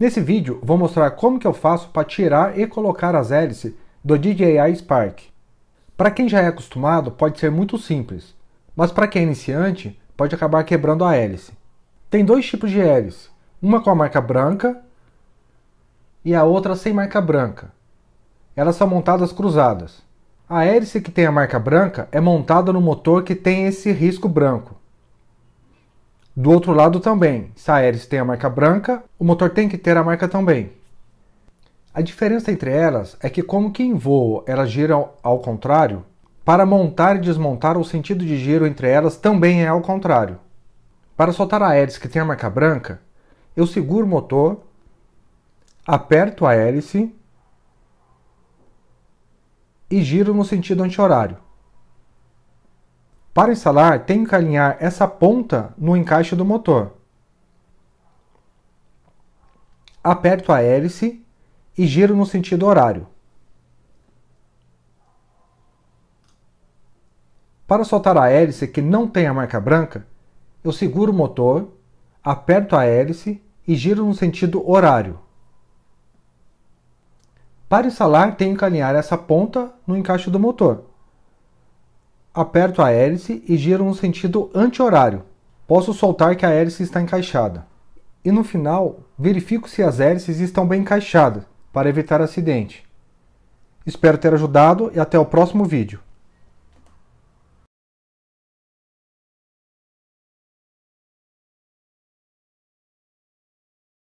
Nesse vídeo vou mostrar como que eu faço para tirar e colocar as hélices do DJI Spark. Para quem já é acostumado pode ser muito simples, mas para quem é iniciante pode acabar quebrando a hélice. Tem dois tipos de hélice, uma com a marca branca e a outra sem marca branca. Elas são montadas cruzadas. A hélice que tem a marca branca é montada no motor que tem esse risco branco. Do outro lado também, se a Ares tem a marca branca, o motor tem que ter a marca também. A diferença entre elas é que como que em voo elas giram ao contrário, para montar e desmontar o sentido de giro entre elas também é ao contrário. Para soltar a hélice que tem a marca branca, eu seguro o motor, aperto a hélice e giro no sentido anti-horário. Para instalar, tenho que alinhar essa ponta no encaixe do motor. Aperto a hélice e giro no sentido horário. Para soltar a hélice que não tem a marca branca, eu seguro o motor, aperto a hélice e giro no sentido horário. Para instalar, tenho que alinhar essa ponta no encaixe do motor aperto a hélice e giro no sentido anti-horário. Posso soltar que a hélice está encaixada. E no final, verifico se as hélices estão bem encaixadas, para evitar acidente. Espero ter ajudado e até o próximo vídeo.